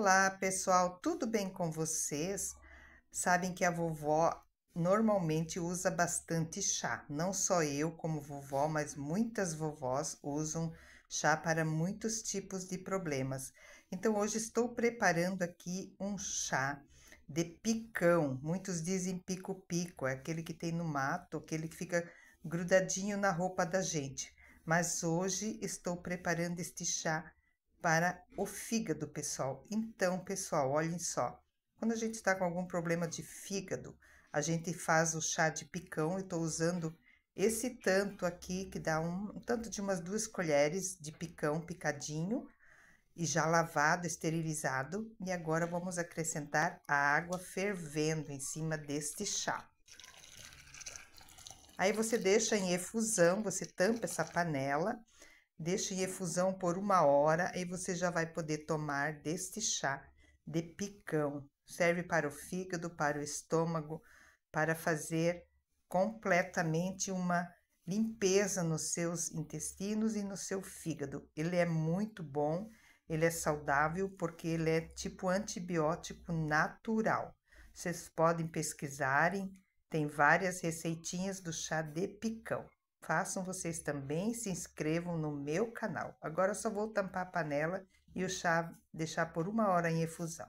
Olá, pessoal, tudo bem com vocês? Sabem que a vovó normalmente usa bastante chá. Não só eu como vovó, mas muitas vovós usam chá para muitos tipos de problemas. Então hoje estou preparando aqui um chá de picão. Muitos dizem pico-pico, é aquele que tem no mato, aquele que fica grudadinho na roupa da gente. Mas hoje estou preparando este chá para o fígado, pessoal. Então, pessoal, olhem só. Quando a gente está com algum problema de fígado, a gente faz o chá de picão. Eu estou usando esse tanto aqui, que dá um, um tanto de umas duas colheres de picão picadinho e já lavado, esterilizado. E agora vamos acrescentar a água fervendo em cima deste chá. Aí você deixa em efusão, você tampa essa panela Deixe em efusão por uma hora e você já vai poder tomar deste chá de picão. Serve para o fígado, para o estômago, para fazer completamente uma limpeza nos seus intestinos e no seu fígado. Ele é muito bom, ele é saudável porque ele é tipo antibiótico natural. Vocês podem pesquisarem, tem várias receitinhas do chá de picão façam vocês também, se inscrevam no meu canal. Agora só vou tampar a panela e o chá deixar por uma hora em efusão.